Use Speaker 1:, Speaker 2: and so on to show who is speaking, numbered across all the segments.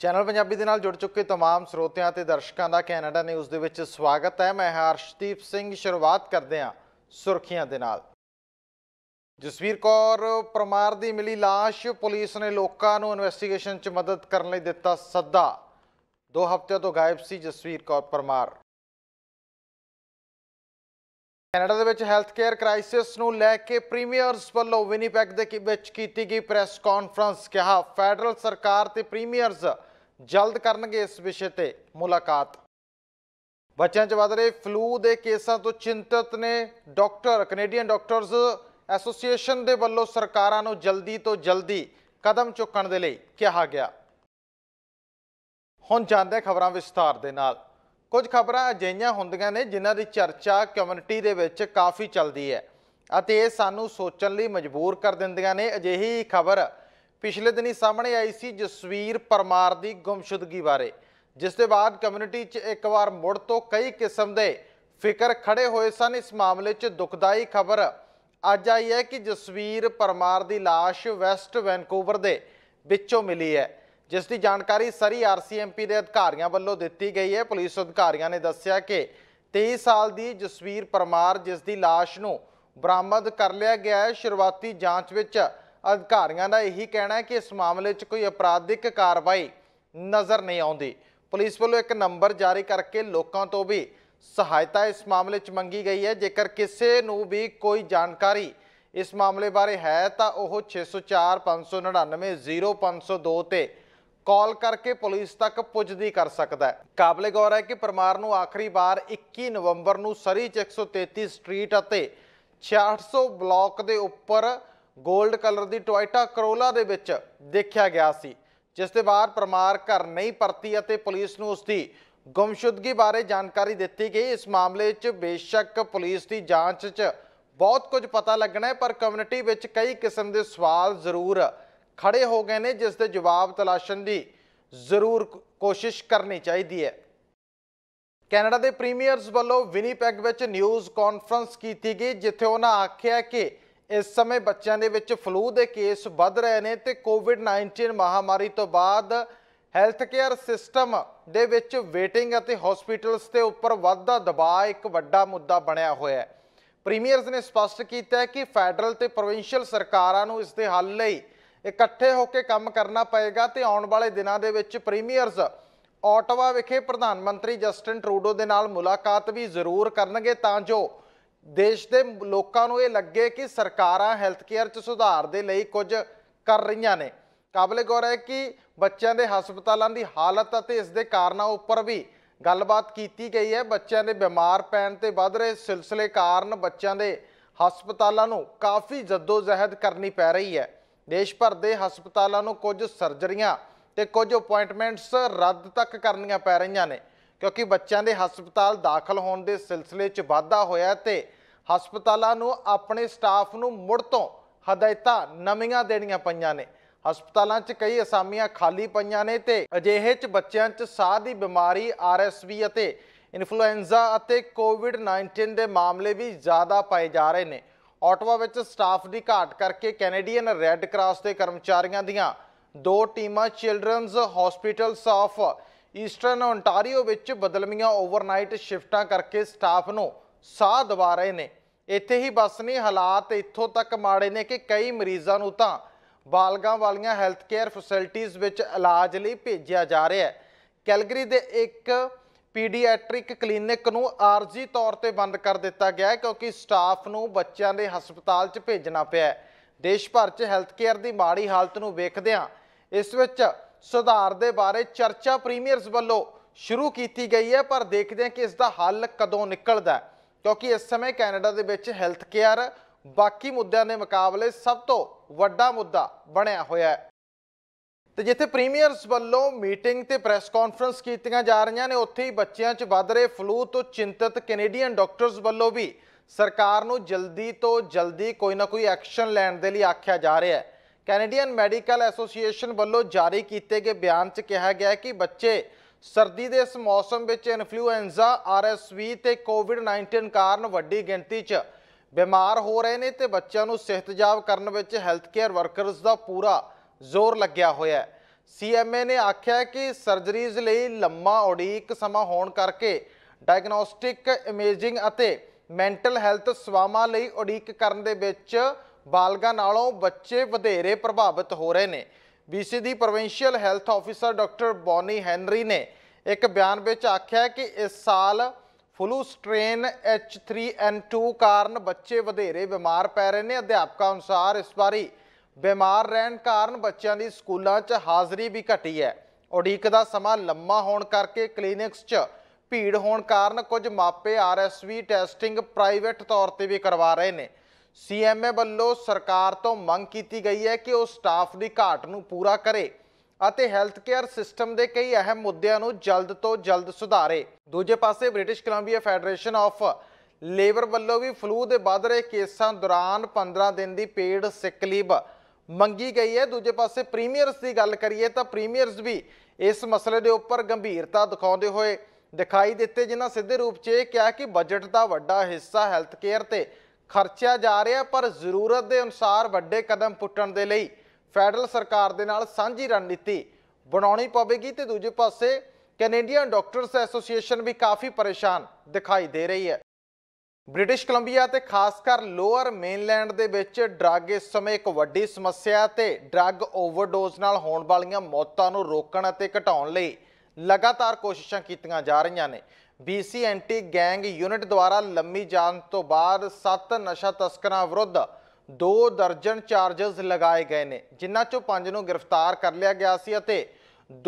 Speaker 1: channel Punjabi ਦੇ ਨਾਲ ਜੁੜ ਚੁੱਕੇ तमाम ਸਰੋਤਿਆਂ ਤੇ ਦਰਸ਼ਕਾਂ ਦਾ ਕੈਨੇਡਾ ਨਿਊਜ਼ ਦੇ ਵਿੱਚ ਸਵਾਗਤ ਹੈ ਮੈਂ ਹਰਸ਼ਦੀਪ ਸਿੰਘ ਸ਼ੁਰੂਆਤ ਕਰਦੇ ਹਾਂ ਸੁਰਖੀਆਂ ਦੇ ਨਾਲ ਜਸਵੀਰ ਕੌਰ ਪਰਮਾਰ ਦੀ ਮਿਲੀ লাশ ਪੁਲਿਸ ਨੇ ਲੋਕਾਂ ਨੂੰ ਇਨਵੈਸਟੀਗੇਸ਼ਨ 'ਚ ਮਦਦ ਕਰਨ ਲਈ ਦਿੱਤਾ ਸੱਦਾ ਦੋ ਹਫ਼ਤਿਆਂ ਤੋਂ ਗਾਇਬ ਸੀ ਜਸਵੀਰ ਕੌਰ ਪਰਮਾਰ ਕੈਨੇਡਾ ਦੇ ਵਿੱਚ ਹੈਲਥ ਕੇਅਰ ਕ੍ਰਾਈਸਿਸ ਨੂੰ ਲੈ ਕੇ ਪ੍ਰੀਮੀਅਰਸ ਵੱਲੋਂ ਵਿਨੀਪੈਗ ਦੇ ਵਿੱਚ ਕੀਤੀ ਗਈ ਪ੍ਰੈਸ ਕਾਨਫਰੰਸ ਕਿਹਾ ਫੈਡਰਲ ਸਰਕਾਰ ਤੇ ਪ੍ਰੀਮੀਅਰਸ ਜਲਦ ਕਰਨਗੇ ਇਸ ਵਿਸ਼ੇ ਤੇ ਮੁਲਾਕਾਤ ਬੱਚਿਆਂ 'ਚ ਵੱਧ ਰਹੇ ਫਲੂ ਦੇ ਕੇਸਾਂ ਤੋਂ ਚਿੰਤਤ ਨੇ ਡਾਕਟਰ ਕੈਨੇਡੀਅਨ ਡਾਕਟਰਸ ਐਸੋਸੀਏਸ਼ਨ ਦੇ ਵੱਲੋਂ ਸਰਕਾਰਾਂ ਨੂੰ ਜਲਦੀ ਤੋਂ ਜਲਦੀ ਕਦਮ ਚੁੱਕਣ ਦੇ ਲਈ ਕਿਹਾ ਗਿਆ ਹੁਣ ਜਾਂਦੇ ਖਬਰਾਂ ਵਿਸਥਾਰ ਦੇ ਨਾਲ ਕੁਝ ਖਬਰਾਂ ਅਜਿਹੀਆਂ ਹੁੰਦੀਆਂ ਨੇ ਜਿਨ੍ਹਾਂ ਦੀ ਚਰਚਾ ਕਮਿਊਨਿਟੀ ਦੇ ਵਿੱਚ ਕਾਫੀ ਚੱਲਦੀ ਹੈ ਅਤੇ ਇਹ ਸਾਨੂੰ ਸੋਚਣ ਲਈ ਮਜਬੂਰ ਕਰ ਦਿੰਦੀਆਂ ਨੇ ਅਜਿਹੀ ਖਬਰ ਪਿਛਲੇ ਦਿਨੀ ਸਾਹਮਣੇ ਆਈ ਸੀ ਜਸਵੀਰ ਪਰਮਾਰ ਦੀ ਗੁੰਮਸ਼ੁਦਗੀ ਬਾਰੇ ਜਿਸ ਦੇ ਬਾਅਦ ਕਮਿਊਨਿਟੀ 'ਚ ਇੱਕ ਵਾਰ ਮੁੜ ਤੋਂ ਕਈ ਕਿਸਮ ਦੇ ਫਿਕਰ ਖੜੇ ਹੋਏ ਸਨ ਇਸ ਮਾਮਲੇ 'ਚ ਦੁਖਦਾਈ ਖਬਰ ਅੱਜ ਆਈ ਹੈ ਕਿ ਜਸਵੀਰ ਪਰਮਾਰ ਦੀ ਲਾਸ਼ ਵੈਸਟ ਵੈਨਕੂਵਰ ਦੇ ਵਿੱਚੋਂ ਮਿਲੀ ਹੈ ਜਿਸ ਦੀ ਜਾਣਕਾਰੀ ਸਰੀ ਆਰਸੀਐਮਪੀ ਦੇ ਅਧਿਕਾਰੀਆਂ ਵੱਲੋਂ ਦਿੱਤੀ ਗਈ ਹੈ ਪੁਲਿਸ ਅਧਿਕਾਰੀਆਂ ਨੇ ਦੱਸਿਆ ਕਿ 23 ਸਾਲ ਦੀ ਜਸਵੀਰ ਪਰਮਾਰ ਜਿਸ ਦੀ লাশ ਨੂੰ ਬਰਾਮਦ ਕਰ ਲਿਆ ਗਿਆ ਹੈ ਸ਼ੁਰੂਆਤੀ ਜਾਂਚ ਵਿੱਚ ਅਧਿਕਾਰੀਆਂ ਦਾ ਇਹੀ ਕਹਿਣਾ ਹੈ ਕਿ ਇਸ ਮਾਮਲੇ 'ਚ ਕੋਈ ਅਪਰਾਧਿਕ ਕਾਰਵਾਈ ਨਜ਼ਰ ਨਹੀਂ ਆਉਂਦੀ ਪੁਲਿਸ ਵੱਲੋਂ ਇੱਕ ਨੰਬਰ ਜਾਰੀ ਕਰਕੇ ਲੋਕਾਂ ਤੋਂ ਵੀ ਸਹਾਇਤਾ ਇਸ ਮਾਮਲੇ 'ਚ ਮੰਗੀ ਗਈ ਹੈ ਜੇਕਰ ਕਿਸੇ ਨੂੰ ਵੀ ਕੋਈ ਜਾਣਕਾਰੀ ਇਸ ਮਾਮਲੇ ਬਾਰੇ ਹੈ ਤਾਂ ਉਹ 604 599 0502 ਤੇ ਕਾਲ ਕਰਕੇ ਪੁਲਿਸ ਤੱਕ ਪੁੱਜਦੀ ਕਰ ਸਕਦਾ ਹੈ ਕਾਬਲੇ ਗੌਰ ਹੈ ਕਿ ਪਰਮਾਰ ਨੂੰ ਆਖਰੀ ਵਾਰ 21 ਨਵੰਬਰ ਨੂੰ ਸਰੀ 'ਚ 133 ਸਟਰੀਟ ਅਤੇ 6600 ਬਲਾਕ ਦੇ ਉੱਪਰ 골ਡ ਕਲਰ ਦੀ ਟੋਇਟਾ ਕਰੋਲਾ ਦੇ ਵਿੱਚ ਦੇਖਿਆ ਗਿਆ ਸੀ ਜਿਸ ਦੇ ਬਾਅਦ ਪਰਮਾਰ ਘਰ ਨਹੀਂ ਪਰਤੀ ਅਤੇ ਪੁਲਿਸ ਨੂੰ ਉਸ ਦੀ ਗੁੰਮਸ਼ੁਦਗੀ ਬਾਰੇ ਜਾਣਕਾਰੀ ਦਿੱਤੀ ਗਈ ਇਸ ਮਾਮਲੇ 'ਚ ਬੇਸ਼ੱਕ ਪੁਲਿਸ ਦੀ ਜਾਂਚ 'ਚ ਬਹੁਤ ਕੁਝ ਪਤਾ ਲੱਗਣਾ ਹੈ ਪਰ ਕਮਿਊਨਿਟੀ ਵਿੱਚ ਕਈ ਕਿਸਮ ਦੇ ਸਵਾਲ ਜ਼ਰੂਰ ਖੜੇ ਹੋ ਗਏ ਨੇ ਜਿਸ ਦੇ ਜਵਾਬ ਤਲਾਸ਼ਣ ਦੀ ਜ਼ਰੂਰ ਕੋਸ਼ਿਸ਼ ਕਰਨੀ ਚਾਹੀਦੀ ਹੈ ਕੈਨੇਡਾ ਦੇ ਪ੍ਰੀਮੀਅਰਸ ਵੱਲੋਂ ਵਿਨੀਪੈਗ ਵਿੱਚ ਨਿਊਜ਼ ਕਾਨਫਰੰਸ ਕੀਤੀ ਗਈ ਜਿੱਥੇ ਉਹਨਾਂ ਆਖਿਆ ਕਿ ਇਸ ਸਮੇਂ ਬੱਚਿਆਂ ਦੇ ਵਿੱਚ ਫਲੂ ਦੇ ਕੇਸ ਵੱਧ ਰਹੇ ਨੇ ਤੇ ਕੋਵਿਡ-19 ਮਹਾਮਾਰੀ ਤੋਂ ਬਾਅਦ ਹੈਲਥ ਕੇਅਰ ਸਿਸਟਮ ਦੇ ਵਿੱਚ ਵੇਟਿੰਗ ਅਤੇ ਹਸਪੀਟਲਸ ਤੇ ਉੱਪਰ ਵੱਧਦਾ ਦਬਾਅ ਇੱਕ ਵੱਡਾ ਮੁੱਦਾ ਬਣਿਆ ਹੋਇਆ ਹੈ ਪ੍ਰੀਮੀਅਰਸ ਨੇ ਸਪਸ਼ਟ ਕੀਤਾ ਹੈ ਕਿ ਫੈਡਰਲ ਤੇ ਪ੍ਰੋਵਿੰਸ਼ੀਅਲ ਸਰਕਾਰਾਂ ਨੂੰ ਇਸ ਦੇ ਹੱਲ ਲਈ ਇਕੱਠੇ ਹੋ ਕੇ ਕੰਮ ਕਰਨਾ ਪਏਗਾ ਤੇ ਆਉਣ ਵਾਲੇ ਦਿਨਾਂ ਦੇ ਵਿੱਚ ਪ੍ਰੀਮੀਅਰਸ ਆਟਵਾ ਵਿਖੇ ਪ੍ਰਧਾਨ ਮੰਤਰੀ ਜਸਟਿਨ ਟਰੂਡੋ ਦੇ ਨਾਲ ਮੁਲਾਕਾਤ ਵੀ ਜ਼ਰੂਰ ਕਰਨਗੇ ਤਾਂ ਜੋ ਦੇਸ਼ ਦੇ ਲੋਕਾਂ ਨੂੰ ਇਹ ਲੱਗੇ ਕਿ ਸਰਕਾਰਾਂ ਹੈਲਥ ਕੇਅਰ 'ਚ ਸੁਧਾਰ ਦੇ ਲਈ ਕੁਝ ਕਰ ਰਹੀਆਂ ਨੇ ਕਾਬਲੇ ਗੌਰ ਹੈ ਕਿ ਬੱਚਿਆਂ ਦੇ ਹਸਪਤਾਲਾਂ ਦੀ ਹਾਲਤ ਅਤੇ ਇਸ ਦੇ ਕਾਰਨਾਂ ਉੱਪਰ ਵੀ ਗੱਲਬਾਤ ਕੀਤੀ ਗਈ ਹੈ ਬੱਚਿਆਂ ਦੇ ਬਿਮਾਰ ਪੈਣ ਤੇ ਵੱਧ ਰਹੇ ਸਿਲਸਿਲੇ ਕਾਰਨ ਬੱਚਿਆਂ ਦੇ ਹਸਪਤਾਲਾਂ ਨੂੰ ਕਾਫੀ ਜ਼ਹਿਦ ਕਰਨੀ ਪੈ ਰਹੀ ਹੈ ਦੇਸ਼ ਭਰ ਦੇ ਹਸਪਤਾਲਾਂ ਨੂੰ ਕੁਝ ਸਰਜਰੀਆਂ ਤੇ ਕੁਝ ਅਪਾਇੰਟਮੈਂਟਸ ਰੱਦ ਤੱਕ ਕਰਨੀਆਂ ਪੈ ਰਹੀਆਂ ਨੇ ਕਿਉਂਕਿ ਬੱਚਿਆਂ ਦੇ ਹਸਪਤਾਲ ਦਾਖਲ ਹੋਣ ਦੇ ਸਿਲਸਿਲੇ 'ਚ ਵਾਧਾ ਹੋਇਆ ਤੇ ਹਸਪਤਾਲਾਂ ਨੂੰ ਆਪਣੇ ਸਟਾਫ ਨੂੰ ਮੁੜ ਤੋਂ ਹਦਾਇਤਾਂ ਨਵੀਆਂ ਦੇਣੀਆਂ ਪਈਆਂ ਨੇ ਹਸਪਤਾਲਾਂ 'ਚ ਕਈ ਅਸਾਮੀਆਂ ਖਾਲੀ ਪਈਆਂ ਨੇ ਤੇ ਅਜਿਹੇ 'ਚ ਬੱਚਿਆਂ 'ਚ ਸਾਹ ਦੀ ਬਿਮਾਰੀ ਆਰਐਸਵੀ ਅਤੇ ਇਨਫਲੂਐਂਜ਼ਾ ਅਤੇ ਕੋਵਿਡ-19 ਦੇ ਮਾਮਲੇ ਵੀ ਜ਼ਿਆਦਾ ਪਾਏ ਜਾ ਰਹੇ ਨੇ ਆਟਵਾ ਵਿੱਚ ਸਟਾਫ ਦੀ ਘਾਟ ਕਰਕੇ ਕੈਨੇਡੀਅਨ ਰੈੱਡ ਕਰਾਸ ਦੇ ਕਰਮਚਾਰੀਆਂ ਦੀਆਂ ਦੋ ਟੀਮਾਂ children's hospitals of eastern Ontario ਵਿੱਚ ਬਦਲਮੀਆਂ ਓਵਰਨਾਈਟ ਸ਼ਿਫਟਾਂ ਕਰਕੇ ਸਟਾਫ ਨੂੰ ਸਾਹ ਦਵਾ ਰਹੇ ਨੇ ਇੱਥੇ ਹੀ ਬਸ ਨਹੀਂ ਹਾਲਾਤ ਇੱਥੋਂ ਤੱਕ ਮਾੜੇ ਨੇ ਕਿ ਕਈ ਮਰੀਜ਼ਾਂ ਨੂੰ ਤਾਂ ਬਾਲਗਾਂ ਵਾਲੀਆਂ ਹੈਲਥ ਕੇਅਰ ਫੈਸਿਲਿਟੀਆਂ ਵਿੱਚ ਇਲਾਜ ਲਈ ਭੇਜਿਆ ਜਾ ਰਿਹਾ ਹੈ ਕੈਲਗਰੀ ਦੇ ਇੱਕ ਪੀਡੀਆਟ੍ਰਿਕ ਕਲੀਨਿਕ ਨੂੰ ਆਰਜ਼ੀ ਤੌਰ ਤੇ ਬੰਦ ਕਰ ਦਿੱਤਾ ਗਿਆ ਹੈ ਕਿਉਂਕਿ ਸਟਾਫ ਨੂੰ ਬੱਚਿਆਂ ਦੇ ਹਸਪਤਾਲ 'ਚ ਭੇਜਣਾ ਪਿਆ ਦੇਸ਼ ਭਰ 'ਚ ਹੈਲਥ ਕੇਅਰ ਦੀ ਮਾੜੀ ਹਾਲਤ ਨੂੰ ਵੇਖਦਿਆਂ ਇਸ ਵਿੱਚ ਸੁਧਾਰ ਦੇ ਬਾਰੇ ਚਰਚਾ ਪ੍ਰੀਮੀਅਰਸ ਵੱਲੋਂ ਸ਼ੁਰੂ ਕੀਤੀ ਗਈ ਹੈ ਪਰ ਦੇਖਦੇ ਹਾਂ ਕਿ ਇਸ ਦਾ ਹੱਲ ਕਦੋਂ ਨਿਕਲਦਾ ਕਿਉਂਕਿ ਇਸ ਸਮੇਂ ਕੈਨੇਡਾ ਦੇ ਵਿੱਚ ਹੈਲਥ ਕੇਅਰ ਬਾਕੀ ਮੁੱਦਿਆਂ ਦੇ ਮੁਕਾਬਲੇ ਸਭ ਤੋਂ ਵੱਡਾ ਮੁੱਦਾ ਬਣਿਆ ਹੋਇਆ ਹੈ ਤੇ ਜਿੱਥੇ ਪ੍ਰੀਮੀਅਰਸ ਵੱਲੋਂ ਮੀਟਿੰਗ ਤੇ ਪ੍ਰੈਸ ਕਾਨਫਰੰਸ ਕੀਤੀਆਂ ਜਾ ਰਹੀਆਂ ਨੇ ਉੱਥੇ ਹੀ ਬੱਚਿਆਂ 'ਚ ਵੱਧ ਰਹੇ ਫਲੂ ਤੋਂ ਚਿੰਤਤ ਕੈਨੇਡੀਅਨ ਡਾਕਟਰਸ ਵੱਲੋਂ ਵੀ ਸਰਕਾਰ ਨੂੰ ਜਲਦੀ ਤੋਂ ਜਲਦੀ ਕੋਈ ਨਾ ਕੋਈ ਐਕਸ਼ਨ ਲੈਣ ਦੇ ਲਈ ਆਖਿਆ ਜਾ ਰਿਹਾ ਹੈ ਕੈਨੇਡੀਅਨ ਮੈਡੀਕਲ ਐਸੋਸੀਏਸ਼ਨ ਵੱਲੋਂ ਜਾਰੀ ਕੀਤੇ ਗਏ ਬਿਆਨ 'ਚ ਕਿਹਾ ਗਿਆ ਹੈ ਕਿ ਬੱਚੇ ਸਰਦੀ ਦੇ ਇਸ ਮੌਸਮ ਵਿੱਚ ਇਨਫਲੂਐਂਜ਼ਾ ਆਰਐਸਵੀ ਤੇ ਕੋਵਿਡ-19 ਕਾਰਨ ਵੱਡੀ ਗਿਣਤੀ 'ਚ ਬਿਮਾਰ ਹੋ ਰਹੇ ਨੇ ਤੇ ਬੱਚਿਆਂ ਨੂੰ ਸਿਹਤਯਾਬ ਕਰਨ ਵਿੱਚ ਹੈਲਥ ਕੇਅਰ ਵਰਕਰਸ ਦਾ ਪੂਰਾ ਜ਼ੋਰ ਲੱਗਿਆ ਹੋਇਆ ਹੈ ਸੀਐਮਏ ਨੇ ਆਖਿਆ ਕਿ ਸਰਜਰੀਜ਼ ਲਈ ਲੰਮਾ ਉਡੀਕ ਸਮਾਂ ਹੋਣ ਕਰਕੇ ਡਾਇਗਨੋਸਟਿਕ ਇਮੇਜਿੰਗ ਅਤੇ ਮੈਂਟਲ ਹੈਲਥ ਸਵਾਮਾ ਲਈ ਉਡੀਕ ਕਰਨ ਦੇ ਵਿੱਚ ਬਾਲਗਾਂ ਨਾਲੋਂ ਬੱਚੇ ਵਧੇਰੇ ਪ੍ਰਭਾਵਿਤ ਹੋ ਰਹੇ ਨੇ ਬੀਸੀ ਦੀ provincial health officer doctor Bonnie Henry ਨੇ ਇੱਕ ਬਿਆਨ ਵਿੱਚ ਆਖਿਆ ਕਿ ਇਸ ਸਾਲ ਫਲੂ ਸਟ੍ਰੇਨ H3N2 ਕਾਰਨ ਬੱਚੇ ਵਧੇਰੇ ਬਿਮਾਰ ਪੈ ਰਹੇ ਨੇ ਅਧਿਆਪਕਾਂ ਅਨੁਸਾਰ ਇਸ ਵਾਰੀ ਬਿਮਾਰ ਰਹਿਣ ਕਾਰਨ ਬੱਚਿਆਂ ਦੀ ਸਕੂਲਾਂ 'ਚ ਹਾਜ਼ਰੀ ਵੀ ਘਟੀ ਹੈ ਉਡੀਕ ਦਾ ਸਮਾਂ ਲੰਮਾ ਹੋਣ ਕਰਕੇ ਕਲੀਨਿਕਸ 'ਚ ਭੀੜ ਹੋਣ ਕਾਰਨ ਕੁਝ ਮਾਪੇ ਆਰਐਸਵੀ ਟੈਸਟਿੰਗ ਪ੍ਰਾਈਵੇਟ ਤੌਰ ਤੇ ਵੀ ਕਰਵਾ ਰਹੇ ਨੇ ਸੀਐਮਏ ਵੱਲੋਂ ਸਰਕਾਰ ਤੋਂ ਮੰਗ ਕੀਤੀ ਗਈ ਹੈ ਕਿ ਉਹ ਸਟਾਫ ਦੀ ਘਾਟ ਨੂੰ ਪੂਰਾ ਕਰੇ ਅਤੇ ਹੈਲਥ ਕੇਅਰ ਸਿਸਟਮ ਦੇ ਕਈ ਅਹਿਮ ਮੁੱਦਿਆਂ ਨੂੰ ਜਲਦ ਤੋਂ ਜਲਦ ਸੁਧਾਰੇ ਦੂਜੇ ਪਾਸੇ British Columbia federation of labour ਵੱਲੋਂ ਵੀ ਫਲੂ ਦੇ ਵੱਧ ਰਹੇ ਕੇਸਾਂ ਦੌਰਾਨ 15 ਦਿਨ ਦੀ ਪੇਡ ਸਿਕ ਲੀਵ ਮੰਗੀ ਗਈ ਹੈ ਦੂਜੇ ਪਾਸੇ ਪ੍ਰੀਮੀਅਰਸ ਦੀ ਗੱਲ ਕਰੀਏ ਤਾਂ ਪ੍ਰੀਮੀਅਰਸ ਵੀ ਇਸ ਮਸਲੇ ਦੇ ਉੱਪਰ ਗੰਭੀਰਤਾ ਦਿਖਾਉਂਦੇ ਹੋਏ ਦਿਖਾਈ ਦਿੱਤੇ ਜਿਨ੍ਹਾਂ ਸਿੱਧੇ ਰੂਪ 'ਚ ਇਹ ਕਿਹਾ ਕਿ ਬਜਟ ਦਾ ਵੱਡਾ ਹਿੱਸਾ ਹੈਲਥ ਕੇਅਰ ਤੇ ਖਰਚਿਆ ਜਾ ਰਿਹਾ ਪਰ ਜ਼ਰੂਰਤ ਦੇ ਅਨੁਸਾਰ ਵੱਡੇ ਕਦਮ ਪੁੱਟਣ ਦੇ ਲਈ ਫੈਡਰਲ ਸਰਕਾਰ ਦੇ ਨਾਲ ਸਾਂਝੀ ਰਣਨੀਤੀ ਬਣਾਉਣੀ ਪਵੇਗੀ ਤੇ ਦੂਜੇ ਪਾਸੇ ਕੈਨੇਡੀਅਨ ਡਾਕਟਰਸ ਐਸੋਸੀਏਸ਼ਨ ਵੀ ਕਾਫੀ ਪਰੇਸ਼ਾਨ ਦਿਖਾਈ ਦੇ ਰਹੀ ਹੈ ਬ੍ਰਿਟਿਸ਼ ਕੋਲੰਬੀਆ ਤੇ ਖਾਸ ਕਰ ਲੋਅਰ ਮੇਨਲੈਂਡ ਦੇ ਵਿੱਚ ਡਰੱਗ ਇਸ ਸਮੇਂ ਇੱਕ ਵੱਡੀ ਸਮੱਸਿਆ ਤੇ ਡਰੱਗ ਓਵਰਡੋਜ਼ ਨਾਲ ਹੋਣ ਵਾਲੀਆਂ ਮੌਤਾਂ ਨੂੰ ਰੋਕਣ ਅਤੇ ਘਟਾਉਣ ਲਈ ਲਗਾਤਾਰ ਕੋਸ਼ਿਸ਼ਾਂ ਕੀਤੀਆਂ ਜਾ ਰਹੀਆਂ ਨੇ BCNT ਐਂਟੀ ਗੈਂਗ ਯੂਨਿਟ ਦੁਆਰਾ ਲੰਮੀ ਜਾਂਚ ਤੋਂ ਬਾਅਦ 7 ਨਸ਼ਾ ਤਸਕਰਾਂ ਵਿਰੁੱਧ 2 ਦਰਜਨ ਚਾਰਜਸ ਲਗਾਏ ਗਏ ਨੇ ਜਿਨ੍ਹਾਂ ਚੋਂ 5 ਨੂੰ ਗ੍ਰਿਫਤਾਰ ਕਰ ਲਿਆ ਗਿਆ ਸੀ ਅਤੇ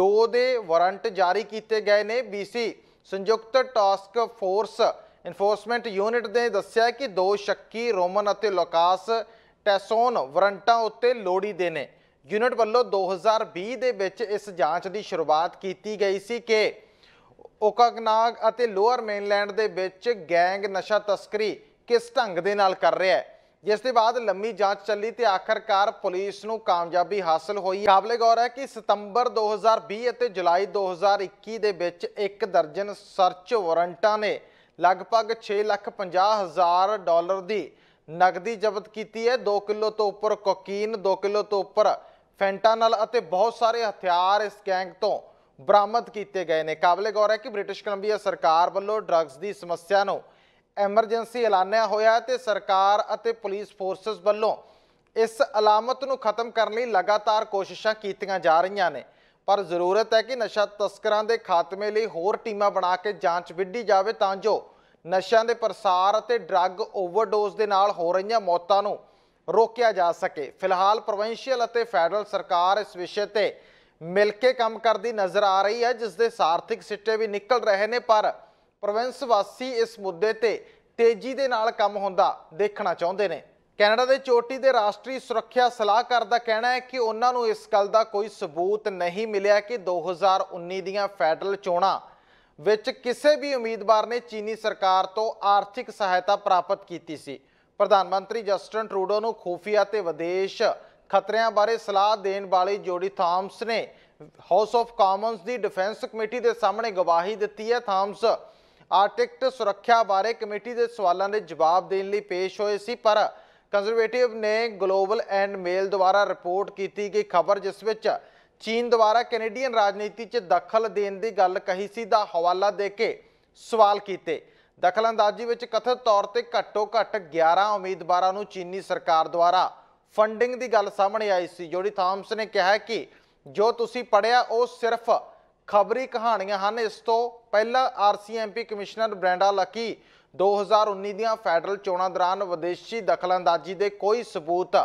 Speaker 1: 2 ਦੇ ਵਾਰੰਟ ਜਾਰੀ ਕੀਤੇ ਗਏ ਨੇ BC ਸੰਯੁਕਤ ਟਾਸਕ ਫੋਰਸ ਇਨਫੋਰਸਮੈਂਟ ਯੂਨਿਟ ਨੇ ਦੱਸਿਆ ਕਿ ਦੋ ਸ਼ੱਕੀ ਰੋਮਨ ਅਤੇ ਲੋਕਾਸ ਟੈਸੋਨ ਵਰੰਟਾਂ ਉੱਤੇ ਲੋੜੀ ਦੇ ਨੇ ਯੂਨਿਟ ਵੱਲੋਂ 2020 ਦੇ ਵਿੱਚ ਇਸ ਜਾਂਚ ਦੀ ਸ਼ੁਰੂਆਤ ਕੀਤੀ ਗਈ ਸੀ ਕਿ ਓਕਾਗਨਾਗ ਅਤੇ ਲੋਅਰ ਮੇਨਲੈਂਡ ਦੇ ਵਿੱਚ ਗੈਂਗ ਨਸ਼ਾ ਤਸਕਰੀ ਕਿਸ ਢੰਗ ਦੇ ਨਾਲ ਕਰ ਰਿਹਾ ਹੈ ਜਿਸ ਦੇ ਬਾਅਦ ਲੰਮੀ ਜਾਂਚ ਚੱਲੀ ਤੇ ਆਖਰਕਾਰ ਪੁਲਿਸ ਨੂੰ ਕਾਮਯਾਬੀ ਹਾਸਲ ਹੋਈ ਕਾਬਲੇ ਗੌਰ ਹੈ ਕਿ ਸਤੰਬਰ 2020 ਅਤੇ ਜੁਲਾਈ 2021 ਦੇ ਵਿੱਚ ਇੱਕ ਦਰਜਨ ਸਰਚ ਵਾਰੰਟਾਂ ਨੇ ਲਗਭਗ 6,50,000 ਡਾਲਰ ਦੀ ਨਗਦੀ ਜ਼ਬਤ ਕੀਤੀ ਹੈ 2 ਕਿਲੋ ਤੋਂ ਉੱਪਰ ਕੋਕੀਨ 2 ਕਿਲੋ ਤੋਂ ਉੱਪਰ ਫੈਂਟਾਨਲ ਅਤੇ ਬਹੁਤ ਸਾਰੇ ਹਥਿਆਰ ਇਸ ਗੈਂਗ ਤੋਂ ਬਰਾਮਦ ਕੀਤੇ ਗਏ ਨੇ ਕਾਬਲੇ ਗੌਰ ਹੈ ਕਿ ਬ੍ਰਿਟਿਸ਼ ਕੋਲੰਬੀਆ ਸਰਕਾਰ ਵੱਲੋਂ ਡਰੱਗਸ ਦੀ ਸਮੱਸਿਆ ਨੂੰ ਐਮਰਜੈਂਸੀ ਐਲਾਨਿਆ ਹੋਇਆ ਤੇ ਸਰਕਾਰ ਅਤੇ ਪੁਲਿਸ ਫੋਰਸਸ ਵੱਲੋਂ ਇਸ ਅਲਾਮਤ ਨੂੰ ਖਤਮ ਕਰਨ ਲਈ ਲਗਾਤਾਰ ਕੋਸ਼ਿਸ਼ਾਂ ਕੀਤੀਆਂ ਜਾ ਰਹੀਆਂ ਨੇ ਪਰ ਜ਼ਰੂਰਤ ਹੈ ਕਿ ਨਸ਼ਾ ਤਸਕਰਾਂ ਦੇ ਖਾਤਮੇ ਲਈ ਹੋਰ ਟੀਮਾਂ ਬਣਾ ਕੇ ਜਾਂਚ ਵਿੱਢੀ ਜਾਵੇ ਤਾਂ ਜੋ ਨਸ਼ਿਆਂ ਦੇ ਪ੍ਰਸਾਰ ਅਤੇ ਡਰੱਗ ਓਵਰਡੋਜ਼ ਦੇ ਨਾਲ ਹੋ ਰਹੀਆਂ ਮੌਤਾਂ ਨੂੰ ਰੋਕਿਆ ਜਾ ਸਕੇ ਫਿਲਹਾਲ ਪ੍ਰੋਵਿੰਸ਼ੀਅਲ ਅਤੇ ਫੈਡਰਲ ਸਰਕਾਰ ਇਸ ਵਿਸ਼ੇ ਤੇ ਮਿਲ ਕੇ ਕੰਮ ਕਰਦੀ ਨਜ਼ਰ ਆ ਰਹੀ ਹੈ ਜਿਸ ਦੇ ਸਾਰਥਿਕ ਸਿੱਟੇ ਵੀ ਨਿਕਲ ਰਹੇ ਨੇ ਪਰ ਪ੍ਰੋਵਿੰਸ ਵਾਸੀ ਇਸ ਮੁੱਦੇ ਤੇ ਤੇਜ਼ੀ ਦੇ ਨਾਲ ਕੰਮ ਹੁੰਦਾ ਦੇਖਣਾ ਚਾਹੁੰਦੇ ਨੇ ਕੈਨੇਡਾ ਦੇ ਚੋਟੀ ਦੇ ਰਾਸ਼ਟਰੀ ਸੁਰੱਖਿਆ ਸਲਾਹਕਾਰ ਦਾ ਕਹਿਣਾ ਹੈ ਕਿ ਉਹਨਾਂ ਨੂੰ ਇਸ ਗੱਲ ਦਾ ਕੋਈ ਸਬੂਤ ਨਹੀਂ ਮਿਲਿਆ ਕਿ 2019 ਦੀਆਂ ਫੈਡਰਲ ਚੋਣਾਂ ਵਿੱਚ ਕਿਸੇ ਵੀ ਉਮੀਦਵਾਰ ਨੇ ਚੀਨੀ ਸਰਕਾਰ ਤੋਂ ਆਰਥਿਕ ਸਹਾਇਤਾ ਪ੍ਰਾਪਤ ਕੀਤੀ ਸੀ ਪ੍ਰਧਾਨ ਮੰਤਰੀ ਜਸਟਨ ਟਰੂਡੋ ਨੂੰ ਖੂਫੀਆ ਤੇ ਵਿਦੇਸ਼ ਖਤਰਿਆਂ ਬਾਰੇ ਸਲਾਹ ਦੇਣ ਵਾਲੀ ਜੋੜੀ ਥਾਮਸ ਨੇ ਹਾਊਸ ਆਫ ਕਾਮਨਸ ਦੀ ਡਿਫੈਂਸ ਕਮੇਟੀ ਦੇ ਸਾਹਮਣੇ ਗਵਾਹੀ ਦਿੱਤੀ ਹੈ ਥਾਮਸ ਆਰਟਿਕਟ ਸੁਰੱਖਿਆ ਬਾਰੇ ਕਮੇਟੀ ਦੇ ਸਵਾਲਾਂ ਦੇ ਜਵਾਬ ਦੇਣ ਲਈ ਪੇਸ਼ ਹੋਏ ਸੀ ਪਰ ਕੰਜ਼ਰਵੇਟਿਵ ਨੇ ਗਲੋਬਲ ਐਂਡ ਮੇਲ ਦੁਆਰਾ ਰਿਪੋਰਟ ਕੀਤੀ ਗਈ ਖਬਰ ਜਿਸ ਵਿੱਚ ਚੀਨ ਦੁਆਰਾ ਕੈਨੇਡੀਅਨ ਰਾਜਨੀਤੀ 'ਚ ਦਖਲ ਦੇਣ ਦੀ ਗੱਲ ਕਹੀ ਸੀ ਦਾ ਹਵਾਲਾ ਦੇ ਕੇ ਸਵਾਲ ਕੀਤੇ ਦਖਲਅੰਦਾਜ਼ੀ ਵਿੱਚ ਕਥਿਤ ਤੌਰ ਤੇ ਘੱਟੋ-ਘੱਟ 11 ਉਮੀਦਵਾਰਾਂ ਨੂੰ ਚੀਨੀ ਸਰਕਾਰ ਦੁਆਰਾ ਫੰਡਿੰਗ ਦੀ ਗੱਲ ਸਾਹਮਣੇ ਆਈ ਸੀ ਜੋੜੀ ਥਾਮਸ ਨੇ ਕਿਹਾ ਕਿ ਜੋ ਤੁਸੀਂ ਪੜਿਆ ਉਹ ਸਿਰਫ ਖਬਰੀ ਕਹਾਣੀਆਂ ਹਨ ਇਸ ਤੋਂ ਪਹਿਲਾਂ ਆਰਸੀਐਮਪੀ ਕਮਿਸ਼ਨਰ ਬ੍ਰੈਂਡਾ ਲੱਕੀ 2019 ਦੀਆਂ ਫੈਡਰਲ ਚੋਣਾਂ ਦੌਰਾਨ ਵਿਦੇਸ਼ੀ ਦਖਲਅੰਦਾਜ਼ੀ ਦੇ ਕੋਈ ਸਬੂਤ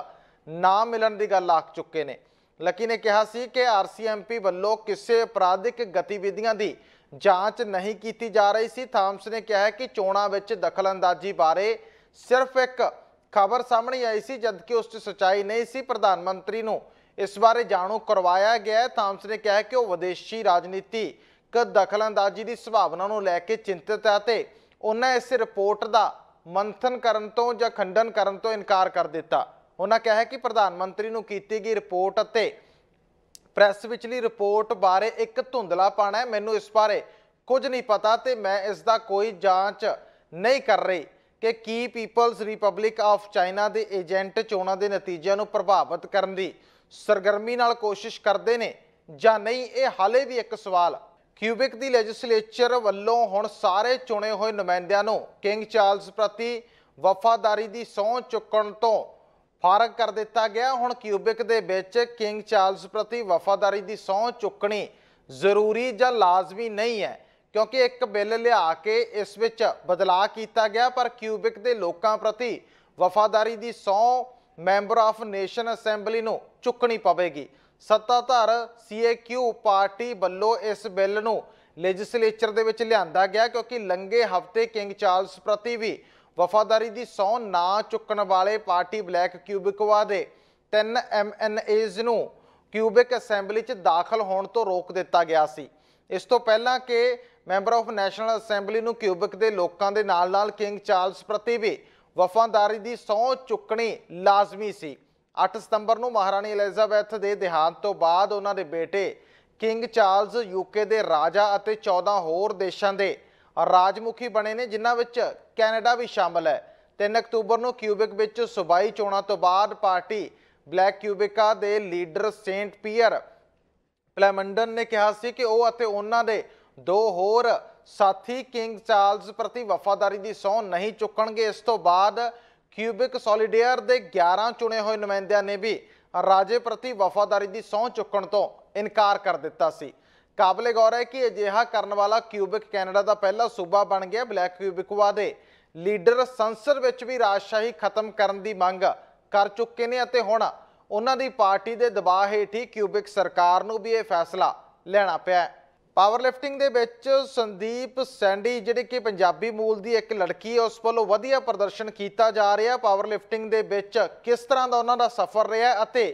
Speaker 1: ਨਾ ਮਿਲਣ ਦੀ ਗੱਲ ਆਖ ਚੁੱਕੇ ਨੇ ਲਕੀ ਨੇ ਕਿਹਾ ਸੀ ਕਿ ਆਰਸੀਐਮਪੀ ਵੱਲੋਂ ਕਿਸੇ ਅਪਰਾਧਿਕ ਗਤੀਵਿਧੀਆਂ ਦੀ ਜਾਂਚ ਨਹੀਂ ਕੀਤੀ ਜਾ ਰਹੀ ਸੀ ਥਾਮਸ ਨੇ ਕਿਹਾ ਕਿ ਚੋਣਾਂ ਵਿੱਚ ਦਖਲਅੰਦਾਜ਼ੀ ਬਾਰੇ ਸਿਰਫ ਇੱਕ ਖਬਰ ਸਾਹਮਣੇ ਆਈ ਸੀ ਜਦਕਿ ਉਸ 'ਚ ਸਚਾਈ ਨਹੀਂ ਸੀ ਪ੍ਰਧਾਨ ਮੰਤਰੀ ਨੂੰ ਇਸ ਬਾਰੇ ਜਾਣੂ ਕਰਵਾਇਆ ਗਿਆ ਥਾਮਸ ਨੇ ਕਿਹਾ ਕਿ ਉਹ ਵਿਦੇਸ਼ੀ ਰਾਜਨੀਤੀ ਕ ਦਖਲਅੰਦਾਜ਼ੀ ਦੀ ਸੰਭਾਵਨਾ ਨੂੰ ਲੈ ਕੇ ਚਿੰਤਤ ਹੈ ਤੇ ਉਹਨਾਂ ਇਸ ਰਿਪੋਰਟ ਦਾ ਮੰਥਨ ਕਰਨ ਤੋਂ ਜਾਂ ਖੰਡਨ ਕਰਨ ਤੋਂ ਇਨਕਾਰ ਕਰ ਦਿੱਤਾ ਉਹਨਾਂ ਕਿਹਾ ਕਿ ਪ੍ਰਧਾਨ ਮੰਤਰੀ ਨੂੰ ਕੀਤੀ ਗਈ ਰਿਪੋਰਟ ਅਤੇ ਪ੍ਰੈਸ ਵਿਚਲੀ ਰਿਪੋਰਟ ਬਾਰੇ ਇੱਕ ਧੁੰਦਲਾ ਪਾਣਾ ਮੈਨੂੰ ਇਸ ਬਾਰੇ ਕੁਝ ਨਹੀਂ ਪਤਾ ਤੇ ਮੈਂ ਇਸ ਦਾ ਕੋਈ ਜਾਂਚ ਨਹੀਂ ਕਰ ਰਹੀ ਕਿ ਕੀ ਪੀਪਲਸ ਰਿਪਬਲਿਕ ਆਫ ਚਾਈਨਾ ਦੇ ਏਜੰਟ ਚੋਣਾਂ ਦੇ ਨਤੀਜਿਆਂ ਨੂੰ ਪ੍ਰਭਾਵਿਤ ਕਰਨ ਦੀ ਸਰਗਰਮੀ ਨਾਲ ਕੋਸ਼ਿਸ਼ ਕਰਦੇ ਨੇ ਜਾਂ ਨਹੀਂ ਇਹ ਹਾਲੇ ਵੀ ਇੱਕ ਸਵਾਲ ਕਿਊਬਿਕ ਦੀ ਲੈਜਿਸਲੇਚਰ ਵੱਲੋਂ ਹੁਣ ਸਾਰੇ ਚੁਣੇ ਹੋਏ ਨੁਮਾਇੰਦਿਆਂ ਨੂੰ ਕਿੰਗ ਚਾਰਲਸ ਪ੍ਰਤੀ ਵਫਾਦਾਰੀ ਦੀ ਸਹੁੰ ਚੁੱਕਣ ਤੋਂ ਫਾਰਗ ਕਰ ਦਿੱਤਾ ਗਿਆ ਹੁਣ ਕਿਊਬਿਕ ਦੇ ਵਿੱਚ ਕਿੰਗ ਚਾਰਲਸ ਪ੍ਰਤੀ ਵਫਾਦਾਰੀ ਦੀ ਸਹੁੰ ਚੁੱਕਣੀ ਜ਼ਰੂਰੀ ਜਾਂ ਲਾਜ਼ਮੀ ਨਹੀਂ ਹੈ ਕਿਉਂਕਿ ਇੱਕ ਬਿੱਲ ਲਿਆ ਕੇ ਇਸ ਵਿੱਚ ਬਦਲਾਅ ਕੀਤਾ ਗਿਆ ਪਰ ਕਿਊਬਿਕ ਦੇ ਲੋਕਾਂ ਪ੍ਰਤੀ ਵਫਾਦਾਰੀ ਦੀ ਸਹੁੰ ਮੈਂਬਰ ਆਫ ਨੇਸ਼ਨ ਅਸੈਂਬਲੀ ਨੂੰ ਚੁੱਕਣੀ ਪਵੇਗੀ ਸੱਤਾਧਾਰ ਸੀਏਕਿਊ ਪਾਰਟੀ ਵੱਲੋਂ ਇਸ ਬਿੱਲ ਨੂੰ ਲੈਜਿਸਲੇਚਰ ਦੇ ਵਿੱਚ ਲਿਆਂਦਾ ਗਿਆ ਕਿਉਂਕਿ ਲੰਗੇ ਹਫਤੇ ਕਿੰਗ ਚਾਰਲਸ ਪ੍ਰਤੀ ਵੀ ਵਫਾਦਾਰੀ ਦੀ ਸੌ ਨਾ ਚੁੱਕਣ ਵਾਲੇ ਪਾਰਟੀ ਬਲੈਕ ਕਿਊਬਿਕਵਾ ਦੇ 3 ਐਮਐਨਏਜ਼ ਨੂੰ ਕਿਊਬਿਕ ਅਸੈਂਬਲੀ 'ਚ ਦਾਖਲ ਹੋਣ ਤੋਂ ਰੋਕ ਦਿੱਤਾ ਗਿਆ ਸੀ ਇਸ ਤੋਂ ਪਹਿਲਾਂ ਕਿ ਮੈਂਬਰ ਆਫ ਨੈਸ਼ਨਲ ਅਸੈਂਬਲੀ ਨੂੰ ਕਿਊਬਿਕ ਦੇ ਲੋਕਾਂ ਦੇ ਨਾਲ-ਨਾਲ ਕਿੰਗ ਚਾਰਲਸ ਪ੍ਰਤੀ ਵੀ ਵਫਾਦਾਰੀ ਦੀ ਸੌ ਚੁੱਕਣੀ ਲਾਜ਼ਮੀ ਸੀ 8 ਸਤੰਬਰ ਨੂੰ ਮਹਾਰਾਣੀ ਐਲਿਜ਼ਾਬੈਥ ਦੇ ਦੇਹਾਂਤ ਤੋਂ ਬਾਅਦ ਉਹਨਾਂ ਦੇ ਬੇਟੇ ਕਿੰਗ ਚਾਰਲਸ ਯੂਕੇ ਦੇ ਰਾਜਾ ਅਤੇ 14 ਹੋਰ ਦੇਸ਼ਾਂ ਦੇ ਰਾਜਮੁਖੀ ਬਣੇ ਨੇ ਜਿਨ੍ਹਾਂ ਵਿੱਚ ਕੈਨੇਡਾ ਵੀ ਸ਼ਾਮਲ ਹੈ 3 ਅਕਤੂਬਰ ਨੂੰ ਕਿਊਬਿਕ ਵਿੱਚ ਸੁਬਾਈ ਚੋਣਾਂ ਤੋਂ ਬਾਅਦ ਪਾਰਟੀ ਬਲੈਕ ਕਿਊਬਿਕਾ ਦੇ ਲੀਡਰ ਸੇਂਟ ਪੀਅਰ ਪਲੇਮੰਡਨ ਨੇ ਕਿਹਾ ਸੀ ਕਿ ਉਹ ਅਤੇ ਉਹਨਾਂ ਦੇ ਦੋ ਹੋਰ ਸਾਥੀ ਕਿੰਗ ਚਾਰਲਸ ਪ੍ਰਤੀ ਵਫਾਦਾਰੀ ਦੀ ਸੌਂ ਨਹੀਂ ਚੁੱਕਣਗੇ ਇਸ ਤੋਂ ਬਾਅਦ ਕਿਊਬਿਕ ਸੋਲਿਡੇਅਰ ਦੇ 11 ਚੁਣੇ ਹੋਏ ਨੁਮਾਇੰਦਿਆਂ ਨੇ ਵੀ ਰਾਜੇ ਪ੍ਰਤੀ ਵਫਾਦਾਰੀ ਦੀ ਸਹੁੰ ਚੁੱਕਣ ਤੋਂ ਇਨਕਾਰ ਕਰ ਦਿੱਤਾ ਸੀ ਕਾਬਲੇ ਗੌਰ ਹੈ ਕਿ ਅਜਿਹਾ ਕਰਨ ਵਾਲਾ ਕਿਊਬਿਕ ਕੈਨੇਡਾ ਦਾ ਪਹਿਲਾ ਸੂਬਾ ਬਣ ਗਿਆ ਬਲੈਕ ਕਿਊਬਿਕਵਾ ਦੇ ਲੀਡਰ ਸੰਸਦ ਵਿੱਚ ਵੀ ਰਾਜਸ਼ਾਹੀ ਖਤਮ ਕਰਨ ਦੀ ਮੰਗ ਕਰ ਚੁੱਕੇ ਨੇ ਅਤੇ ਹੁਣ ਉਹਨਾਂ ਦੀ ਪਾਰਟੀ ਦੇ ਦਬਾਅ ਹੇਠ ਹੀ ਕਿਊਬਿਕ ਸਰਕਾਰ ਨੂੰ ਵੀ ਇਹ ਫੈਸਲਾ ਲੈਣਾ ਪਿਆ ਪਾਵਰ ਲਿਫਟਿੰਗ ਦੇ ਵਿੱਚ ਸੰਦੀਪ ਸੈਂਡੀ ਜਿਹੜੇ ਕਿ ਪੰਜਾਬੀ ਮੂਲ ਦੀ ਇੱਕ ਲੜਕੀ ਹੈ ਉਸ ਵੱਲੋਂ ਵਧੀਆ ਪ੍ਰਦਰਸ਼ਨ ਕੀਤਾ ਜਾ ਰਿਹਾ ਪਾਵਰ ਲਿਫਟਿੰਗ ਦੇ ਵਿੱਚ ਕਿਸ ਤਰ੍ਹਾਂ ਦਾ ਉਹਨਾਂ ਦਾ ਸਫ਼ਰ ਰਿਹਾ ਅਤੇ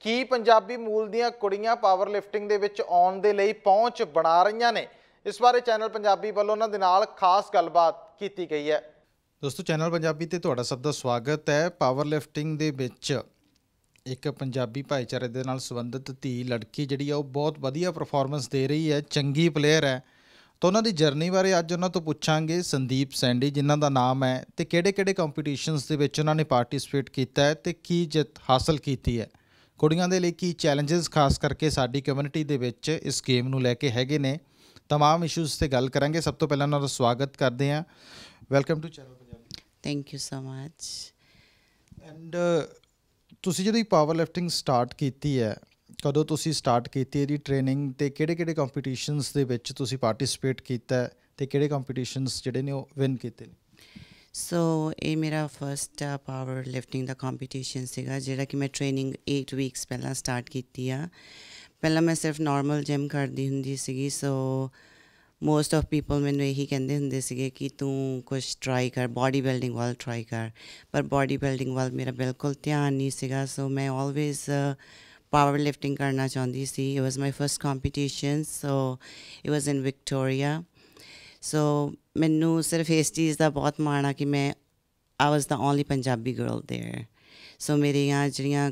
Speaker 1: ਕੀ ਪੰਜਾਬੀ ਮੂਲ ਦੀਆਂ ਕੁੜੀਆਂ ਪਾਵਰ ਲਿਫਟਿੰਗ ਦੇ ਵਿੱਚ ਆਉਣ ਦੇ ਲਈ ਪਹੁੰਚ ਬਣਾ ਰਹੀਆਂ ਨੇ ਇਸ ਬਾਰੇ ਚੈਨਲ ਪੰਜਾਬੀ ਵੱਲੋਂ ਉਹਨਾਂ ਦੇ ਨਾਲ ਖਾਸ ਗੱਲਬਾਤ ਕੀਤੀ ਗਈ ਹੈ ਦੋਸਤੋ ਚੈਨਲ ਪੰਜਾਬੀ ਤੇ ਤੁਹਾਡਾ ਸਭ ਦਾ ਸਵਾਗਤ ਹੈ ਪਾਵਰ ਲਿਫਟਿੰਗ ਦੇ ਵਿੱਚ ਇੱਕ ਪੰਜਾਬੀ ਭਾਈਚਾਰੇ ਦੇ ਨਾਲ ਸੰਬੰਧਿਤ ਧੀ ਲੜਕੀ ਜਿਹੜੀ ਆ ਉਹ ਬਹੁਤ ਵਧੀਆ ਪਰਫਾਰਮੈਂਸ ਦੇ ਰਹੀ ਹੈ ਚੰਗੀ ਪਲੇਅਰ ਹੈ ਤਾਂ ਉਹਨਾਂ ਦੀ ਜਰਨੀ ਬਾਰੇ ਅੱਜ ਉਹਨਾਂ ਤੋਂ ਪੁੱਛਾਂਗੇ ਸੰਦੀਪ ਸੈਂਡੀ ਜਿਨ੍ਹਾਂ ਦਾ ਨਾਮ ਹੈ ਤੇ ਕਿਹੜੇ-ਕਿਹੜੇ ਕੰਪੀਟੀਸ਼ਨਸ ਦੇ ਵਿੱਚ ਉਹਨਾਂ ਨੇ ਪਾਰਟਿਸਿਪੇਟ ਕੀਤਾ ਹੈ ਤੇ ਕੀ ਜਿੱਤ ਹਾਸਲ ਕੀਤੀ ਹੈ ਕੁੜੀਆਂ ਦੇ ਲਈ ਕੀ ਚੈਲੰਜਸ ਖਾਸ ਕਰਕੇ ਸਾਡੀ ਕਮਿਊਨਿਟੀ ਦੇ ਵਿੱਚ ਇਸ ਗੇਮ ਨੂੰ ਲੈ ਕੇ ਹੈਗੇ ਨੇ तमाम ਇਸ਼ੂਸ ਤੇ ਗੱਲ ਕਰਾਂਗੇ ਸਭ ਤੋਂ ਪਹਿਲਾਂ ਉਹਨਾਂ ਦਾ ਸਵਾਗਤ ਕਰਦੇ ਹਾਂ welcome to channel Punjabi thank you so much and ਤੁਸੀਂ ਜਦੋਂ ਇਹ ਪਾਵਰ ਲਿਫਟਿੰਗ ਸਟਾਰਟ ਕੀਤੀ ਹੈ ਕਦੋਂ ਤੁਸੀਂ ਸਟਾਰਟ ਕੀਤੀ ਇਹਦੀ ਟ੍ਰੇਨਿੰਗ ਤੇ ਕਿਹੜੇ-ਕਿਹੜੇ ਕੰਪੀਟੀਸ਼ਨਸ ਦੇ ਵਿੱਚ ਤੁਸੀਂ ਪਾਰਟਿਸਿਪੇਟ
Speaker 2: ਕੀਤਾ ਤੇ ਕਿਹੜੇ ਕੰਪੀਟੀਸ਼ਨਸ ਜਿਹੜੇ ਨੇ
Speaker 1: ਉਹ ਵਿਨ ਕੀਤੇ ਨੇ
Speaker 2: ਸੋ ਇਹ ਮੇਰਾ ਫਰਸਟ ਪਾਵਰ ਲਿਫਟਿੰਗ ਦਾ ਕੰਪੀਟੀਸ਼ਨ ਸੀਗਾ ਜਿਹੜਾ ਕਿ ਮੈਂ ਟ੍ਰੇਨਿੰਗ 8 ਵੀਕਸ ਪਹਿਲਾਂ ਸਟਾਰਟ ਕੀਤੀ ਆ ਪਹਿਲਾਂ ਮੈਂ ਸਿਰਫ ਨਾਰਮਲ ਜਿਮ ਕਰਦੀ ਹੁੰਦੀ ਸੀਗੀ ਸੋ ਮੋਸਟ ਆਫ ਪੀਪਲ ਮੈਨੂੰ ਇਹੀ ਕਹਿੰਦੇ ਹੁੰਦੇ ਸੀਗੇ ਕਿ ਤੂੰ ਕੁਝ ਟਰਾਈ ਕਰ ਬਾਡੀ ਬਿਲਡਿੰਗ ਵੱਲ ਟਰਾਈ ਕਰ ਪਰ ਬਾਡੀ ਬਿਲਡਿੰਗ ਵੱਲ ਮੇਰਾ ਬਿਲਕੁਲ ਧਿਆਨ ਨਹੀਂ ਸੀਗਾ ਸੋ ਮੈਂ ਆਲਵੇਜ਼ ਪਾਵਰ ਲਿਫਟਿੰਗ ਕਰਨਾ ਚਾਹੁੰਦੀ ਸੀ it was my first competition so it was in Victoria so ਮੈਨੂੰ ਸਿਰਫ ਇਸ ਚੀਜ਼ ਦਾ ਬਹੁਤ ਮਾਣ ਆ ਕਿ ਮੈਂ I was the only Punjabi girl there so ਮੇਰੀਆਂ ਜਿਹੜੀਆਂ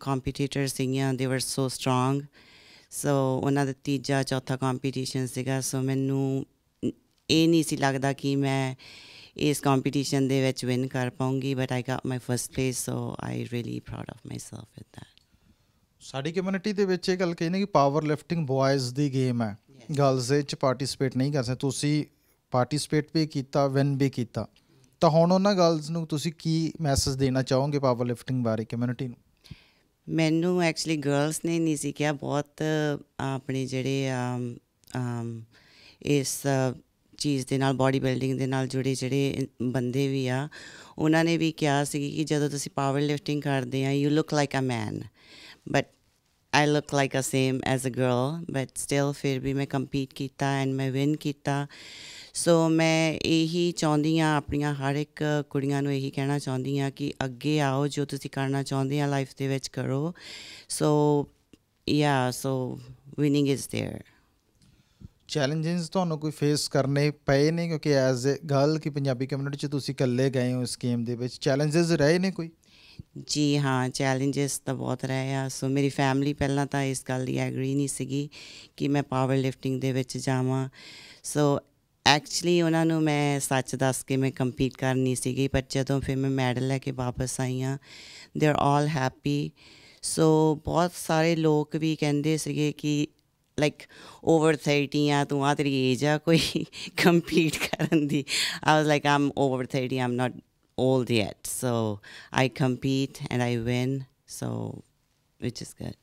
Speaker 2: ਕੰਪੀਟੀਟਰ ਸੀਗੀਆਂ ਦੇ ਵਰ ਸੋ ਸਟਰੋਂਗ ਸੋ ਉਹਨਾਂ ਦਾ ਤੀਜਾ ਚੌਥਾ ਕੰਪੀਟੀਸ਼ਨ ਸੀਗਾ ਸੋ ਮੈਨੂੰ ਇਹ ਨਹੀਂ ਸੀ ਲੱਗਦਾ ਕਿ ਮੈਂ ਇਸ ਕੰਪੀਟੀਸ਼ਨ ਦੇ ਵਿੱਚ ਵਿਨ ਕਰ ਪਾਉਂਗੀ but I got my first place so I really proud of myself with that
Speaker 1: ਸਾਡੀ ਕਮਿਊਨਿਟੀ ਦੇ ਵਿੱਚ ਇਹ ਗੱਲ ਕਹਿੰਦੇ ਕਿ ਪਾਵਰ ਲਿਫਟਿੰਗ ਬॉयਜ਼ ਦੀ ਗੇਮ ਹੈ ਗਰਲਜ਼ ਵਿੱਚ ਪਾਰਟਿਸਿਪੇਟ ਨਹੀਂ ਕਰ ਸਕਦੇ ਤੁਸੀਂ ਪਾਰਟਿਸਿਪੇਟ ਵੀ ਕੀਤਾ ਵਿਨ ਵੀ ਕੀਤਾ ਤਾਂ ਹੁਣ ਉਹਨਾਂ ਗਰਲਸ ਨੂੰ ਤੁਸੀਂ ਕੀ ਮੈਸੇਜ ਦੇਣਾ ਚਾਹੋਗੇ ਪਾਵਰ ਲਿਫਟਿੰਗ ਬਾਰੇ ਕਮਿਊਨਿਟੀ ਨੂੰ
Speaker 2: ਮੈਨੂੰ ਐਕਚੁਅਲੀ ਗਰਲਸ ਨੇ ਨਹੀਂ ਸੀ ਕਿਹਾ ਬਹੁਤ ਆਪਣੇ ਜਿਹੜੇ ਇਸ ਚੀਜ਼ ਦੇ ਨਾਲ ਬਾਡੀ ਬਿਲਡਿੰਗ ਦੇ ਨਾਲ ਜੁੜੇ ਜਿਹੜੇ ਬੰਦੇ ਵੀ ਆ ਉਹਨਾਂ ਨੇ ਵੀ ਕਿਹਾ ਸੀ ਕਿ ਜਦੋਂ ਤੁਸੀਂ ਪਾਵਰ ਲਿਫਟਿੰਗ ਕਰਦੇ ਆ you look like a man but I look like a same as a girl but still ਫਿਰ ਵੀ ਮੈਂ ਕੰਪੀਟ ਕੀਤਾ ਐਂਡ ਮੈਂ ਵਿਨ ਕੀਤਾ ਸੋ ਮੈਂ ਇਹੀ ਚਾਹੁੰਦੀ ਆ ਆਪਣੀਆਂ ਹਰ ਇੱਕ ਕੁੜੀਆਂ ਨੂੰ ਇਹੀ ਕਹਿਣਾ ਚਾਹੁੰਦੀ ਆ ਕਿ ਅੱਗੇ ਆਓ ਜੋ ਤੁਸੀਂ ਕਰਨਾ ਚਾਹੁੰਦੇ ਆ ਲਾਈਫ ਦੇ ਵਿੱਚ ਕਰੋ so yeah so winning is there challenges ਤੁਹਾਨੂੰ ਕੋਈ
Speaker 1: ਫੇਸ ਕਰਨੇ ਪਏ ਨੇ ਕਿਉਂਕਿ ਐਜ਼ ਅ ਗਰਲ ਕੀ ਪੰਜਾਬੀ ਕਮਿਊਨਿਟੀ ਚ ਤੁਸੀਂ ਇਕੱਲੇ ਗਏ ਹੋ ਇਸ ਗੇਮ ਦੇ ਵਿੱਚ
Speaker 2: ਚੈਲੰਜਸ ਰਹੇ ਨੇ ਕੋਈ ਜੀ ਹਾਂ ਚੈਲੰਜਸ ਤਾਂ ਬਹੁਤ ਰਹੇ ਆ ਸੋ ਮੇਰੀ ਫੈਮਿਲੀ ਪਹਿਲਾਂ ਤਾਂ ਇਸ ਗੱਲ ਦੀ ਐਗਰੀ ਨਹੀਂ ਸੀਗੀ ਕਿ ਮੈਂ ਪਾਵਰ ਲਿਫਟਿੰਗ ਦੇ ਵਿੱਚ ਜਾਵਾਂ ਸੋ ਐਕਚੁਅਲੀ ਉਹਨਾਂ ਨੂੰ ਮੈਂ ਸੱਚ ਦੱਸ ਕੇ ਮੈਂ ਕੰਪੀਟ ਕਰਨੀ ਸੀਗੀ ਪਰ ਜਦੋਂ ਫਿਰ ਮੈਂ ਮੈਡਲ ਲੈ ਕੇ ਵਾਪਸ ਆਈ ਆ ਦੇ ਆਰ ਆਲ ਹੈਪੀ ਸੋ ਬਹੁਤ ਸਾਰੇ ਲੋਕ ਵੀ ਕਹਿੰਦੇ ਸੀਗੇ ਕਿ ਲਾਈਕ ਓਵਰ 30 ਆ ਤੂੰ ਆ ਤੇਰੀ ਏਜ ਆ ਕੋਈ ਕੰਪੀਟ ਕਰਨ ਦੀ I was like I'm over 30 I'm not old yet so I compete and I win so it is good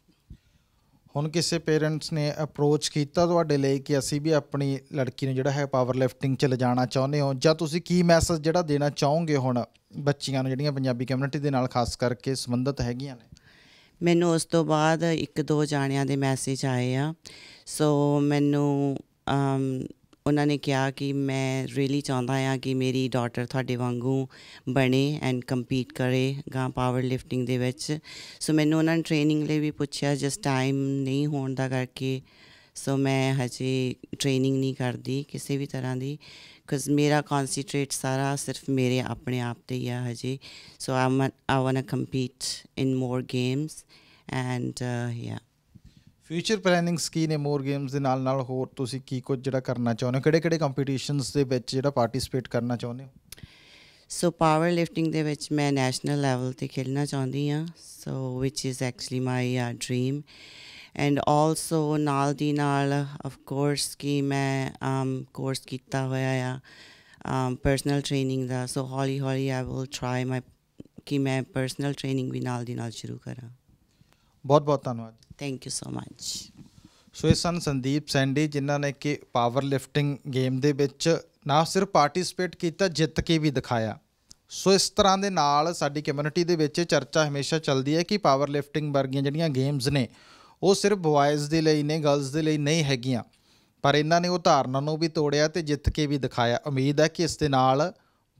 Speaker 1: ਹੁਣ ਕਿਸੇ ਪੇਰੈਂਟਸ ਨੇ ਅਪਰੋਚ ਕੀਤਾ ਤੁਹਾਡੇ ਲਈ ਕਿ ਅਸੀਂ ਵੀ ਆਪਣੀ ਲੜਕੀ ਨੂੰ ਜਿਹੜਾ ਹੈ ਪਾਵਰ ਲਿਫਟਿੰਗ 'ਚ ਲਿਜਾਣਾ ਚਾਹੁੰਦੇ ਹੋ ਜਾਂ ਤੁਸੀਂ ਕੀ ਮੈਸੇਜ ਜਿਹੜਾ ਦੇਣਾ ਚਾਹੋਗੇ ਹੁਣ ਬੱਚੀਆਂ ਨੂੰ ਜਿਹੜੀਆਂ ਪੰਜਾਬੀ ਕਮਿਊਨਿਟੀ ਦੇ ਨਾਲ ਖਾਸ ਕਰਕੇ ਸੰਬੰਧਤ ਹੈਗੀਆਂ ਨੇ
Speaker 2: ਮੈਨੂੰ ਉਸ ਤੋਂ ਬਾਅਦ ਇੱਕ ਦੋ ਜਾਣਿਆਂ ਦੇ ਮੈਸੇਜ ਆਏ ਆ ਸੋ ਮੈਨੂੰ ਉਹਨਾਂ ਨੇ ਕਿਹਾ ਕਿ ਮੈਂ ਰੀਲੀ ਚਾਹੁੰਦਾ ਹਾਂ ਕਿ ਮੇਰੀ ਡਾਟਰ ਤੁਹਾਡੇ ਵਾਂਗੂ ਬਣੇ ਐਂਡ ਕੰਪੀਟ ਕਰੇ ਗਾਂ ਪਾਵਰ ਲਿਫਟਿੰਗ ਦੇ ਵਿੱਚ ਸੋ ਮੈਨੂੰ ਉਹਨਾਂ ਨੇ ਟ੍ਰੇਨਿੰਗ ਲਈ ਵੀ ਪੁੱਛਿਆ ਜਸ ਟਾਈਮ ਨਹੀਂ ਹੋਣ ਦਾ ਕਰਕੇ ਸੋ ਮੈਂ ਹਜੇ ਟ੍ਰੇਨਿੰਗ ਨਹੀਂ ਕਰਦੀ ਕਿਸੇ ਵੀ ਤਰ੍ਹਾਂ ਦੀ ਕਿਉਂਕਿ ਮੇਰਾ ਕਨਸੈਂਟਰੇਟ ਸਾਰਾ ਸਿਰਫ ਮੇਰੇ ਆਪਣੇ ਆਪ ਤੇ ਹੀ ਆ ਹਜੇ so I want to compete in more games and yeah
Speaker 1: future plannings
Speaker 2: ਕੀ ਨੇ ਮੋਰ ਗੇਮਸ ਦੇ ਨਾਲ ਨਾਲ ਹੋਰ ਤੁਸੀਂ ਕੀ ਕੁਝ ਜਿਹੜਾ
Speaker 1: ਕਰਨਾ ਚਾਹੁੰਦੇ ਹੋ ਕਿਹੜੇ ਕਿਹੜੇ
Speaker 2: ਕੰਪੀਟੀਸ਼ਨਸ ਦੇ ਵਿੱਚ ਜਿਹੜਾ ਪਾਰਟਿਸਿਪੇਟ ਕਰਨਾ ਚਾਹੁੰਦੇ ਹੋ ਸੋ ਪਾਵਰ ਲਿਫਟਿੰਗ ਦੇ ਵਿੱਚ ਮੈਂ ਨੈਸ਼ਨਲ ਲੈਵਲ ਤੇ ਖੇਡਣਾ ਚਾਹੁੰਦੀ ਆ so which is actually my dream and also ਨਾਲ ਦੀ ਨਾਲ ਆਫ ਕੋਰਸ ਕੀ ਮੈਂ ਆਮ um, ਕੋਰਸ ਕੀਤਾ ਹੋਇਆ ਆ ਆਮ ਪਰਸਨਲ ਟ੍ਰੇਨਿੰਗ ਦਾ ਸੋ ਹੌਲੀ ਹੌਲੀ ਆਈ ਵਿਲ ਟ੍ਰਾਈ ਮਾਈ ਕਿ ਮੈਂ ਪਰਸਨਲ ਟ੍ਰੇਨਿੰਗ ਵੀ ਨਾਲ ਦੀ ਨਾਲ ਸ਼ੁਰੂ ਕਰਾਂ ਬਹੁਤ ਬਹੁਤ ਧੰਨਵਾਦ ਥੈਂਕ ਯੂ ਸੋ ਮੱਚ ਸੋ ਇਹ ਸਨ ਸੰਦੀਪ ਸੈਂਡੀ ਜਿਨ੍ਹਾਂ ਨੇ ਕਿ ਪਾਵਰ ਲਿਫਟਿੰਗ
Speaker 1: ਗੇਮ ਦੇ ਵਿੱਚ ਨਾ ਸਿਰਫ ਪਾਰਟਿਸਿਪੇਟ ਕੀਤਾ ਜਿੱਤ ਕੇ ਵੀ ਦਿਖਾਇਆ ਸੋ ਇਸ ਤਰ੍ਹਾਂ ਦੇ ਨਾਲ ਸਾਡੀ ਕਮਿਊਨਿਟੀ ਦੇ ਵਿੱਚ ਚਰਚਾ ਹਮੇਸ਼ਾ ਚੱਲਦੀ ਹੈ ਕਿ ਪਾਵਰ ਲਿਫਟਿੰਗ ਵਰਗੀਆਂ ਜਿਹੜੀਆਂ ਗੇਮਸ ਨੇ ਉਹ ਸਿਰਫ ਬॉयਜ਼ ਦੇ ਲਈ ਨੇ ਗਰਲਜ਼ ਦੇ ਲਈ ਨਹੀਂ ਹੈਗੀਆਂ ਪਰ ਇਹਨਾਂ ਨੇ ਉਹ ਧਾਰਨਾ ਨੂੰ ਵੀ ਤੋੜਿਆ ਤੇ ਜਿੱਤ ਕੇ ਵੀ ਦਿਖਾਇਆ ਉਮੀਦ ਹੈ ਕਿ ਇਸ ਦੇ ਨਾਲ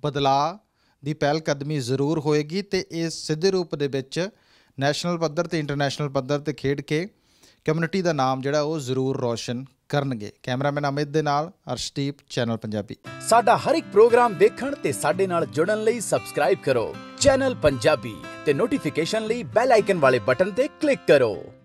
Speaker 1: ਬਦਲਾਅ ਦੀ ਪਹਿਲ ਕਦਮੀ ਜ਼ਰੂਰ ਹੋਏਗੀ ਤੇ ਇਹ ਸਿੱਧੇ ਰੂਪ ਦੇ ਵਿੱਚ ਨੈਸ਼ਨਲ ਪੱਧਰ ਤੇ ਇੰਟਰਨੈਸ਼ਨਲ ਪੱਧਰ ਤੇ ਖੇਡ ਕੇ ਕਮਿਊਨਿਟੀ ਦਾ ਨਾਮ ਜਿਹੜਾ ਉਹ ਜ਼ਰੂਰ ਰੌਸ਼ਨ ਕਰਨਗੇ ਕੈਮਰਾਮੈਨ ਅਮਿਤ ਦੇ ਨਾਲ ਅਰਸ਼ਦੀਪ ਚੈਨਲ ਪੰਜਾਬੀ ਸਾਡਾ ਹਰ ਇੱਕ ਪ੍ਰੋਗਰਾਮ ਦੇਖਣ ਤੇ ਸਾਡੇ ਨਾਲ ਜੁੜਨ ਲਈ ਸਬਸਕ੍ਰਾਈਬ ਕਰੋ ਚੈਨਲ ਪੰਜਾਬੀ ਤੇ ਨੋਟੀਫਿਕੇਸ਼ਨ ਲਈ ਬੈਲ ਆਈਕਨ ਵਾਲੇ ਬਟਨ ਤੇ ਕਲਿੱਕ ਕਰੋ